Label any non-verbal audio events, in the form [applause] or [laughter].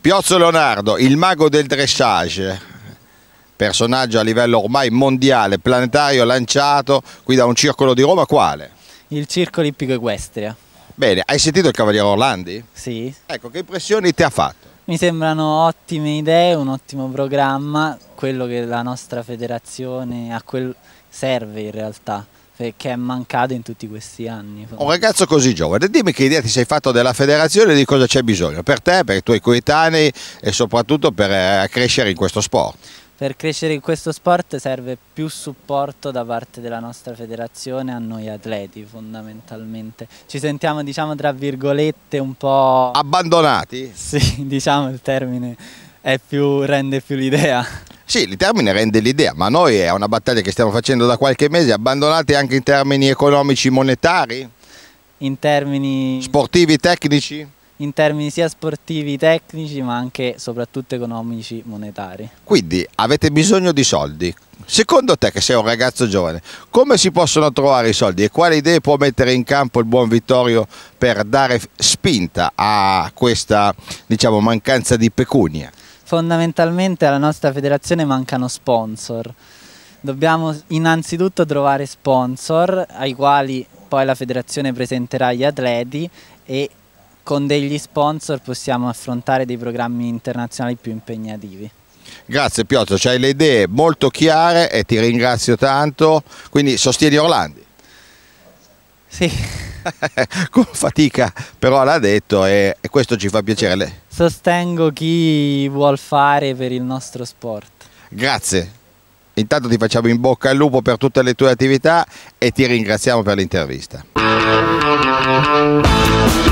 Piozzo Leonardo, il mago del dressage, personaggio a livello ormai mondiale, planetario, lanciato qui da un circolo di Roma, quale? Il Circolo Ippico Equestria. Bene, hai sentito il Cavaliere Orlandi? Sì. Ecco, che impressioni ti ha fatto? Mi sembrano ottime idee, un ottimo programma, quello che la nostra federazione a quel serve in realtà che è mancato in tutti questi anni. Un ragazzo così giovane, dimmi che idea ti sei fatto della federazione e di cosa c'è bisogno per te, per i tuoi coetanei e soprattutto per eh, crescere in questo sport. Per crescere in questo sport serve più supporto da parte della nostra federazione a noi atleti fondamentalmente. Ci sentiamo diciamo tra virgolette un po'... Abbandonati? Sì, [laughs] diciamo il termine più, rende più l'idea. Sì, il termine rende l'idea, ma noi è una battaglia che stiamo facendo da qualche mese, abbandonate anche in termini economici monetari? In termini... Sportivi, tecnici? In termini sia sportivi, tecnici, ma anche e soprattutto economici, monetari. Quindi avete bisogno di soldi. Secondo te, che sei un ragazzo giovane, come si possono trovare i soldi e quali idee può mettere in campo il buon Vittorio per dare spinta a questa diciamo, mancanza di pecunia? fondamentalmente alla nostra federazione mancano sponsor. Dobbiamo innanzitutto trovare sponsor ai quali poi la federazione presenterà gli atleti e con degli sponsor possiamo affrontare dei programmi internazionali più impegnativi. Grazie Piotr, hai le idee molto chiare e ti ringrazio tanto, quindi sostieni Orlandi. Sì. [laughs] con fatica, però l'ha detto e, e questo ci fa piacere. Sostengo chi vuol fare per il nostro sport. Grazie. Intanto ti facciamo in bocca al lupo per tutte le tue attività e ti ringraziamo per l'intervista.